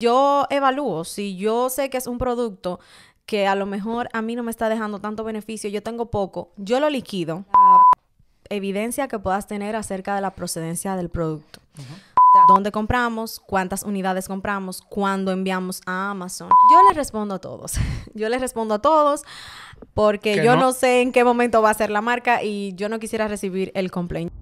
yo evalúo si yo sé que es un producto que a lo mejor a mí no me está dejando tanto beneficio, yo tengo poco, yo lo liquido. Evidencia que puedas tener acerca de la procedencia del producto. ¿Dónde compramos? ¿Cuántas unidades compramos? ¿Cuándo enviamos a Amazon? Yo les respondo a todos. yo les respondo a todos porque yo no sé en qué momento va a ser la marca y yo no quisiera recibir el complaint.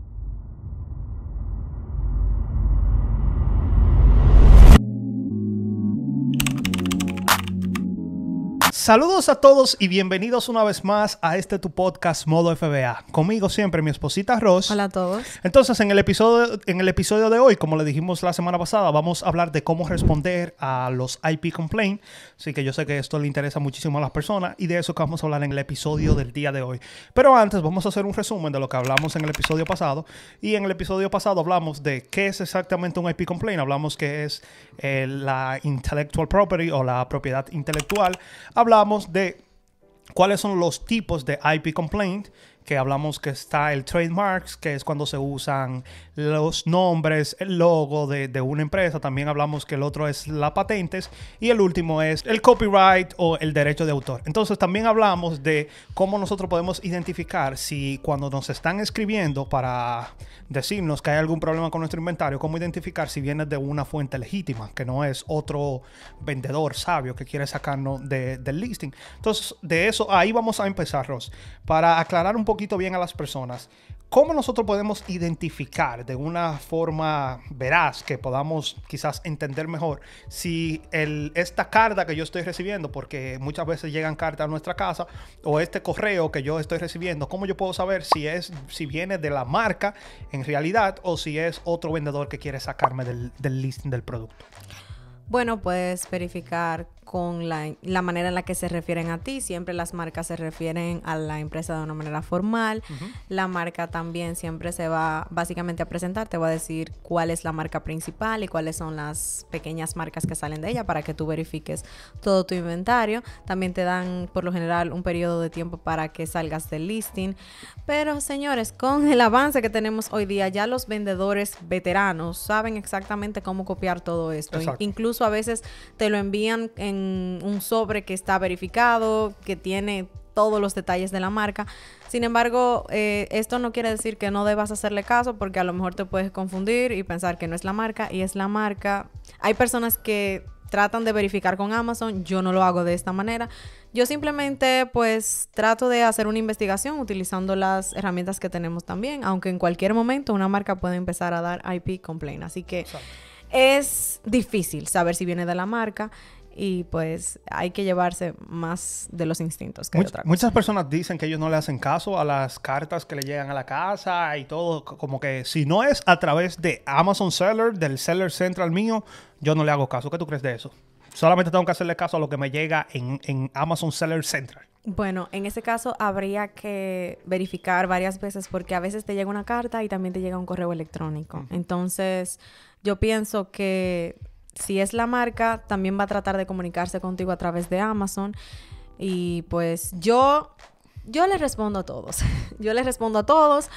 Saludos a todos y bienvenidos una vez más a este tu podcast Modo FBA. Conmigo siempre mi esposita Ross. Hola a todos. Entonces, en el episodio en el episodio de hoy, como le dijimos la semana pasada, vamos a hablar de cómo responder a los IP complaint, así que yo sé que esto le interesa muchísimo a las personas y de eso que vamos a hablar en el episodio del día de hoy. Pero antes vamos a hacer un resumen de lo que hablamos en el episodio pasado y en el episodio pasado hablamos de qué es exactamente un IP complaint, hablamos que es eh, la intellectual property o la propiedad intelectual. Hablamos hablamos de cuáles son los tipos de IP complaint que hablamos que está el trademarks, que es cuando se usan los nombres, el logo de, una empresa. También hablamos que el otro es la patentes. Y el último es el copyright o el derecho de autor. Entonces también hablamos de cómo nosotros podemos identificar si cuando nos están escribiendo para decirnos que hay algún problema con nuestro inventario, cómo identificar si viene de una fuente legítima, que no es otro vendedor sabio que quiere sacarnos del listing. Entonces de eso ahí vamos a empezar, Ross. Para aclarar un poco bien a las personas, ¿cómo nosotros podemos identificar de una forma veraz que podamos quizás entender mejor si el, esta carta que yo estoy recibiendo, porque muchas veces llegan cartas a nuestra casa, o este correo que yo estoy recibiendo, cómo yo puedo saber si, es, si viene de la marca en realidad o si es otro vendedor que quiere sacarme del, del listing del producto? Bueno, puedes verificar con la, manera en la que se refieren a ti. Siempre las marcas se refieren a la empresa de una manera formal. La marca también siempre se va básicamente a presentar, te va a decir cuál es la marca principal y cuáles son las pequeñas marcas que salen de ella para que tú verifiques todo tu inventario. También te dan por lo general un periodo de tiempo para que salgas del listing. Pero señores, con el avance que tenemos hoy día, ya los vendedores veteranos saben exactamente cómo copiar todo esto. Incluso a veces te lo envían en un sobre que está verificado, que tiene todos los detalles de la marca. Sin embargo, eh, esto no quiere decir que no debas hacerle caso porque a lo mejor te puedes confundir y pensar que no es la marca y es la marca. Hay personas que tratan de verificar con Amazon, yo no lo hago de esta manera. Yo simplemente pues trato de hacer una investigación utilizando las herramientas que tenemos también, aunque en cualquier momento una marca puede empezar a dar IP complaint. Así que... Es difícil saber si viene de la marca y pues hay que llevarse más de los instintos que Muchas personas dicen que ellos no le hacen caso a las cartas que le llegan a la casa y todo, como que si no es a través de Amazon Seller, del Seller Central mío, yo no le hago caso. ¿Qué tú crees de eso? Solamente tengo que hacerle caso a lo que me llega en, en Amazon Seller Central. Bueno, en ese caso habría que verificar varias veces porque a veces te llega una carta y también te llega un correo electrónico. Entonces, yo pienso que si es la marca, también va a tratar de comunicarse contigo a través de Amazon. Y pues yo, yo les respondo a todos. Yo les respondo a todos.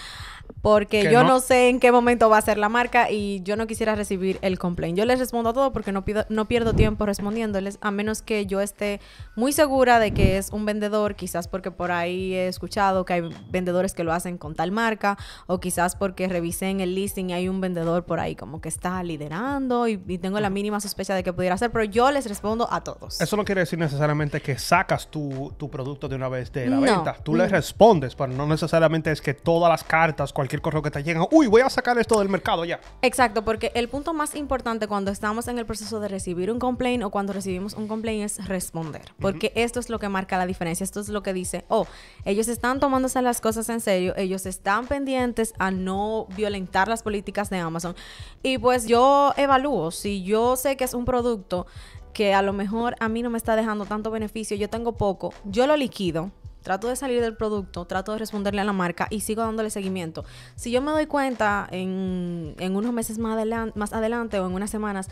Porque yo no. sé en qué momento va a ser la marca y yo no quisiera recibir el complaint. Yo les respondo a todo porque no, pido, no pierdo tiempo respondiéndoles, a menos que yo esté muy segura de que es un vendedor, quizás porque por ahí he escuchado que hay vendedores que lo hacen con tal marca, o quizás porque revisé en el listing y hay un vendedor por ahí como que está liderando y, tengo la mínima sospecha de que pudiera ser, pero yo les respondo a todos. Eso no quiere decir necesariamente que sacas tu, tu producto de una vez de la venta. Tú les respondes, pero no necesariamente es que todas las cartas cualquier correo que te llega. Uy, voy a sacar esto del mercado ya. Exacto, porque el punto más importante cuando estamos en el proceso de recibir un complaint o cuando recibimos un complaint es responder. Porque esto es lo que marca la diferencia. Esto es lo que dice, oh, ellos están tomándose las cosas en serio, ellos están pendientes a no violentar las políticas de Amazon. Y pues yo evalúo, si yo sé que es un producto que a lo mejor a mí no me está dejando tanto beneficio, yo tengo poco, yo lo liquido trato de salir del producto, trato de responderle a la marca y sigo dándole seguimiento. Si yo me doy cuenta en, unos meses más, más adelante o en unas semanas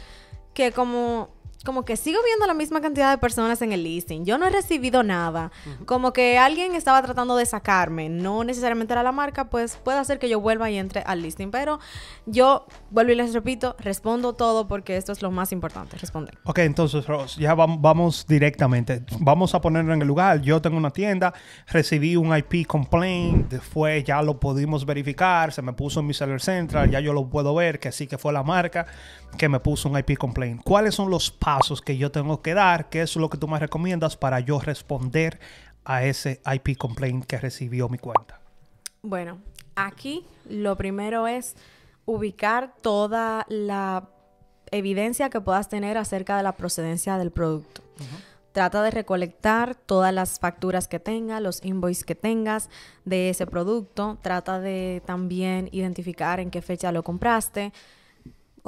que como como que sigo viendo la misma cantidad de personas en el listing. Yo no he recibido nada. Como que alguien estaba tratando de sacarme. No necesariamente era la marca, pues puede hacer que yo vuelva y entre al listing. Pero yo vuelvo y les repito, respondo todo porque esto es lo más importante, responder. Ok, entonces, Ross, ya vamos, directamente. Vamos a ponerlo en el lugar. Yo tengo una tienda, recibí un IP complaint, después ya lo pudimos verificar, se me puso en mi seller central, ya yo lo puedo ver, que sí que fue la marca que me puso un IP complaint. ¿Cuáles son los pasos que yo tengo que dar, qué es lo que tú me recomiendas para yo responder a ese IP complaint que recibió mi cuenta. Bueno, aquí lo primero es ubicar toda la evidencia que puedas tener acerca de la procedencia del producto. Trata de recolectar todas las facturas que tengas, los invoices que tengas de ese producto. Trata de también identificar en qué fecha lo compraste,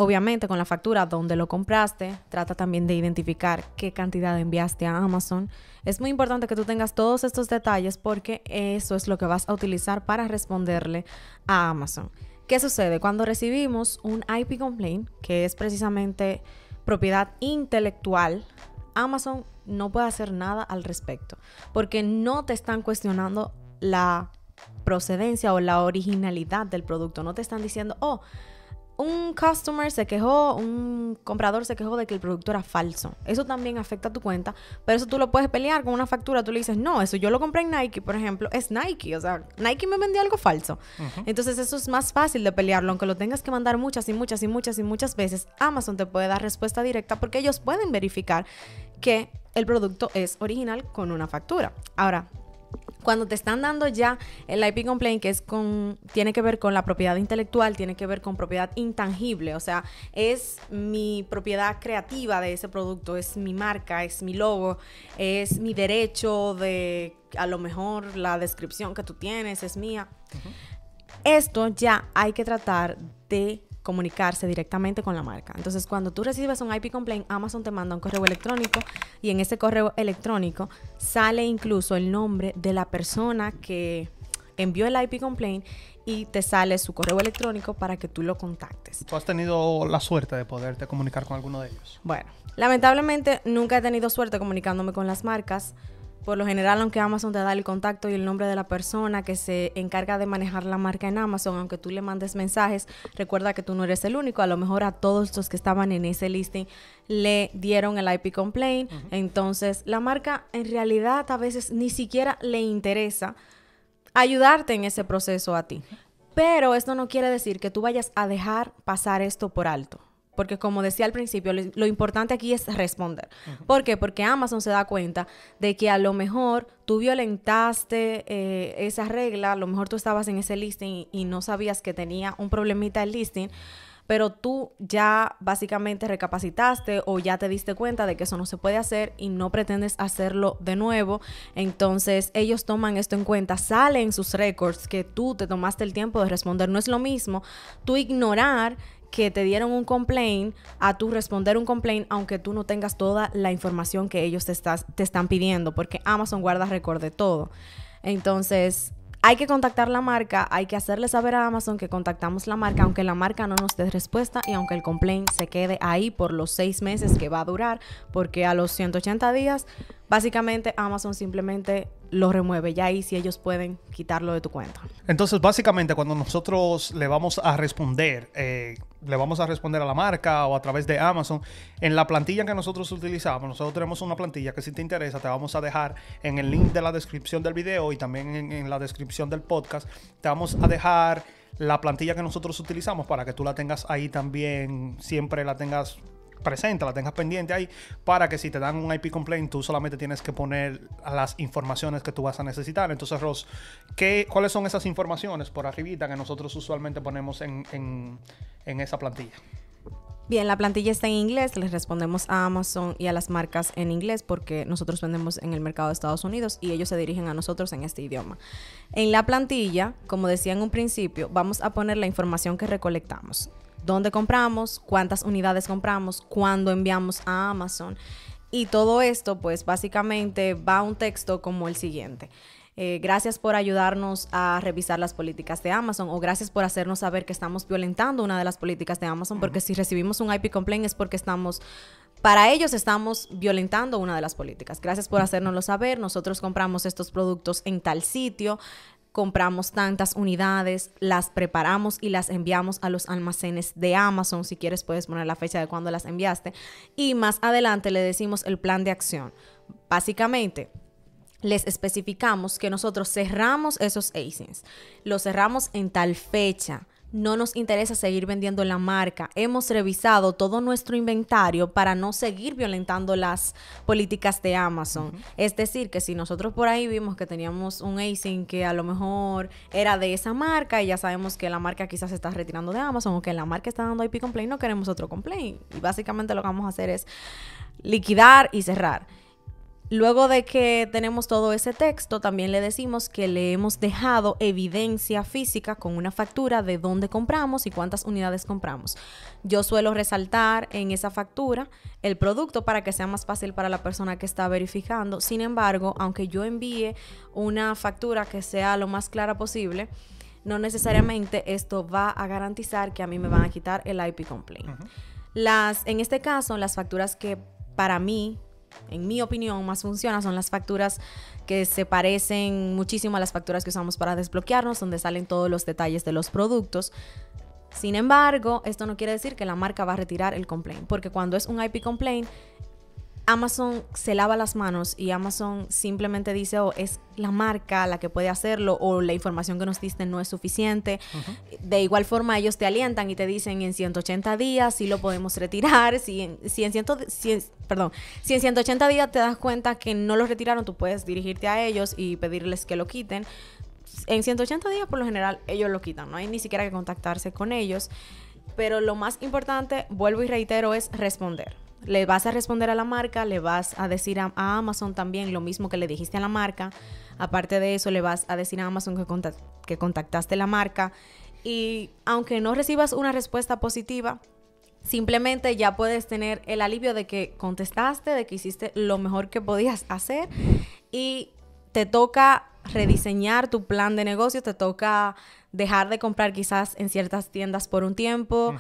Obviamente con la factura donde lo compraste, trata también de identificar qué cantidad enviaste a Amazon. Es muy importante que tú tengas todos estos detalles porque eso es lo que vas a utilizar para responderle a Amazon. ¿Qué sucede? Cuando recibimos un IP complaint, que es precisamente propiedad intelectual, Amazon no puede hacer nada al respecto porque no te están cuestionando la procedencia o la originalidad del producto. No te están diciendo, oh, un customer se quejó, un comprador se quejó de que el producto era falso. Eso también afecta a tu cuenta, pero eso tú lo puedes pelear con una factura. Tú le dices, no, eso yo lo compré en Nike, por ejemplo, es Nike. O sea, Nike me vendió algo falso. Entonces eso es más fácil de pelearlo, aunque lo tengas que mandar muchas y muchas y muchas y muchas veces. Amazon te puede dar respuesta directa porque ellos pueden verificar que el producto es original con una factura. Ahora, cuando te están dando ya el IP complaint, que es con, tiene que ver con la propiedad intelectual, tiene que ver con propiedad intangible, o sea, es mi propiedad creativa de ese producto, es mi marca, es mi logo, es mi derecho de, a lo mejor la descripción que tú tienes es mía. Esto ya hay que tratar de comunicarse directamente con la marca. Entonces, cuando tú recibes un IP complaint, Amazon te manda un correo electrónico y en ese correo electrónico sale incluso el nombre de la persona que envió el IP complaint y te sale su correo electrónico para que tú lo contactes. ¿Tú has tenido la suerte de poderte comunicar con alguno de ellos? Bueno, lamentablemente nunca he tenido suerte comunicándome con las marcas por lo general, aunque Amazon te da el contacto y el nombre de la persona que se encarga de manejar la marca en Amazon, aunque tú le mandes mensajes, recuerda que tú no eres el único. A lo mejor a todos los que estaban en ese listing le dieron el IP complaint. Entonces, la marca en realidad a veces ni siquiera le interesa ayudarte en ese proceso a ti. Pero esto no quiere decir que tú vayas a dejar pasar esto por alto porque como decía al principio, lo, importante aquí es responder. ¿Por qué? Porque Amazon se da cuenta de que a lo mejor tú violentaste eh, esa regla, a lo mejor tú estabas en ese listing y, no sabías que tenía un problemita el listing pero tú ya básicamente recapacitaste o ya te diste cuenta de que eso no se puede hacer y no pretendes hacerlo de nuevo. Entonces ellos toman esto en cuenta, salen sus récords que tú te tomaste el tiempo de responder. No es lo mismo tú ignorar que te dieron un complaint a tú responder un complaint aunque tú no tengas toda la información que ellos te, estás, te están pidiendo, porque Amazon guarda récord de todo. Entonces, hay que contactar la marca, hay que hacerle saber a Amazon que contactamos la marca, aunque la marca no nos dé respuesta y aunque el complaint se quede ahí por los seis meses que va a durar, porque a los 180 días, básicamente Amazon simplemente lo remueve. Ya ahí si ellos pueden quitarlo de tu cuenta. Entonces, básicamente, cuando nosotros le vamos a responder, eh, le vamos a responder a la marca o a través de Amazon. En la plantilla que nosotros utilizamos, nosotros tenemos una plantilla que si te interesa, te vamos a dejar en el link de la descripción del video y también en, la descripción del podcast, te vamos a dejar la plantilla que nosotros utilizamos para que tú la tengas ahí también, siempre la tengas presenta, la tengas pendiente ahí, para que si te dan un IP complaint, tú solamente tienes que poner las informaciones que tú vas a necesitar. Entonces, Ross, ¿qué, ¿cuáles son esas informaciones por arribita que nosotros usualmente ponemos en, en, en esa plantilla? Bien, la plantilla está en inglés, les respondemos a Amazon y a las marcas en inglés porque nosotros vendemos en el mercado de Estados Unidos y ellos se dirigen a nosotros en este idioma. En la plantilla, como decía en un principio, vamos a poner la información que recolectamos dónde compramos, cuántas unidades compramos, cuándo enviamos a Amazon. Y todo esto, pues básicamente va a un texto como el siguiente. Eh, gracias por ayudarnos a revisar las políticas de Amazon o gracias por hacernos saber que estamos violentando una de las políticas de Amazon porque si recibimos un IP complaint es porque estamos, para ellos estamos violentando una de las políticas. Gracias por hacérnoslo saber, nosotros compramos estos productos en tal sitio, compramos tantas unidades, las preparamos y las enviamos a los almacenes de Amazon. Si quieres puedes poner la fecha de cuando las enviaste. Y más adelante le decimos el plan de acción. Básicamente, les especificamos que nosotros cerramos esos ASINs. Los cerramos en tal fecha no nos interesa seguir vendiendo la marca. Hemos revisado todo nuestro inventario para no seguir violentando las políticas de Amazon. Es decir, que si nosotros por ahí vimos que teníamos un ASIN que a lo mejor era de esa marca y ya sabemos que la marca quizás se está retirando de Amazon o que la marca está dando IP complaint, no queremos otro complaint. Y básicamente lo que vamos a hacer es liquidar y cerrar. Luego de que tenemos todo ese texto, también le decimos que le hemos dejado evidencia física con una factura de dónde compramos y cuántas unidades compramos. Yo suelo resaltar en esa factura el producto para que sea más fácil para la persona que está verificando. Sin embargo, aunque yo envíe una factura que sea lo más clara posible, no necesariamente esto va a garantizar que a mí me van a quitar el IP complaint. Las, en este caso, las facturas que para mí en mi opinión, más funciona son las facturas que se parecen muchísimo a las facturas que usamos para desbloquearnos, donde salen todos los detalles de los productos. Sin embargo, esto no quiere decir que la marca va a retirar el complaint, porque cuando es un IP complaint, Amazon se lava las manos y Amazon simplemente dice, o oh, es la marca la que puede hacerlo o la información que nos diste no es suficiente. De igual forma, ellos te alientan y te dicen en 180 días si lo podemos retirar, si si perdón, si en 180 días te das cuenta que no lo retiraron, tú puedes dirigirte a ellos y pedirles que lo quiten. En 180 días, por lo general, ellos lo quitan, no hay ni siquiera que contactarse con ellos. Pero lo más importante, vuelvo y reitero, es responder le vas a responder a la marca, le vas a decir a, Amazon también lo mismo que le dijiste a la marca. Aparte de eso, le vas a decir a Amazon que, que contactaste la marca. Y aunque no recibas una respuesta positiva, simplemente ya puedes tener el alivio de que contestaste, de que hiciste lo mejor que podías hacer y te toca rediseñar tu plan de negocio, te toca dejar de comprar quizás en ciertas tiendas por un tiempo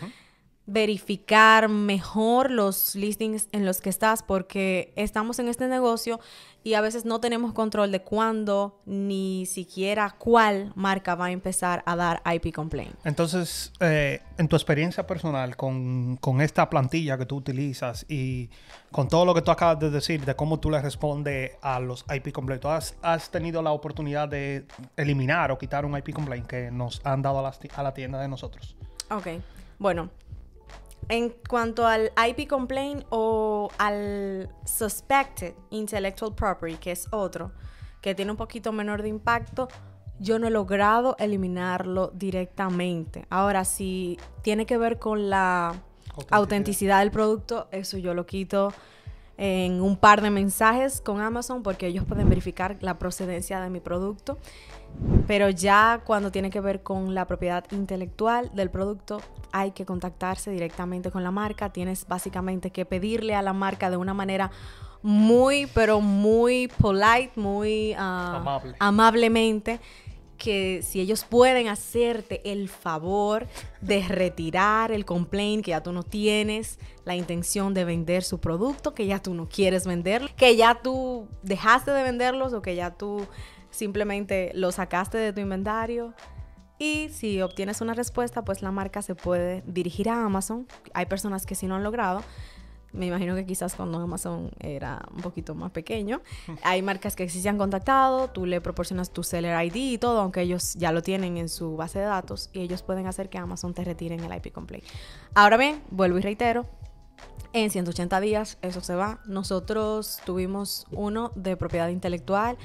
verificar mejor los listings en los que estás porque estamos en este negocio y a veces no tenemos control de cuándo ni siquiera cuál marca va a empezar a dar IP complaint. Entonces, eh, en tu experiencia personal con, esta plantilla que tú utilizas y con todo lo que tú acabas de decir de cómo tú le respondes a los IP complaints, has, tenido la oportunidad de eliminar o quitar un IP complaint que nos han dado a la, a la tienda de nosotros? Ok, bueno. En cuanto al IP complaint o al suspected intellectual property, que es otro, que tiene un poquito menor de impacto, yo no he logrado eliminarlo directamente. Ahora, si tiene que ver con la autenticidad del producto, eso yo lo quito en un par de mensajes con Amazon porque ellos pueden verificar la procedencia de mi producto. Pero ya cuando tiene que ver con la propiedad intelectual del producto, hay que contactarse directamente con la marca. Tienes básicamente que pedirle a la marca de una manera muy, pero muy polite, muy ah, amablemente que si ellos pueden hacerte el favor de retirar el complaint que ya tú no tienes, la intención de vender su producto, que ya tú no quieres venderlo, que ya tú dejaste de venderlos o que ya tú simplemente lo sacaste de tu inventario. Y si obtienes una respuesta, pues la marca se puede dirigir a Amazon. Hay personas que sí lo han logrado, me imagino que quizás cuando Amazon era un poquito más pequeño. Hay marcas que sí se han contactado, tú le proporcionas tu seller ID y todo, aunque ellos ya lo tienen en su base de datos y ellos pueden hacer que Amazon te retiren el IP complaint. Ahora bien, vuelvo y reitero, en 180 días eso se va. Nosotros tuvimos uno de propiedad intelectual.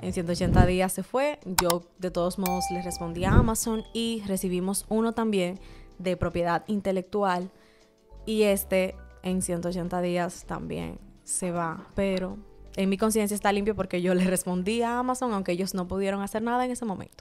En 180 días se fue. Yo de todos modos les respondí a Amazon y recibimos uno también de propiedad intelectual. Y este en 180 días también se va, pero en mi conciencia está limpio porque yo le respondí a Amazon, aunque ellos no pudieron hacer nada en ese momento.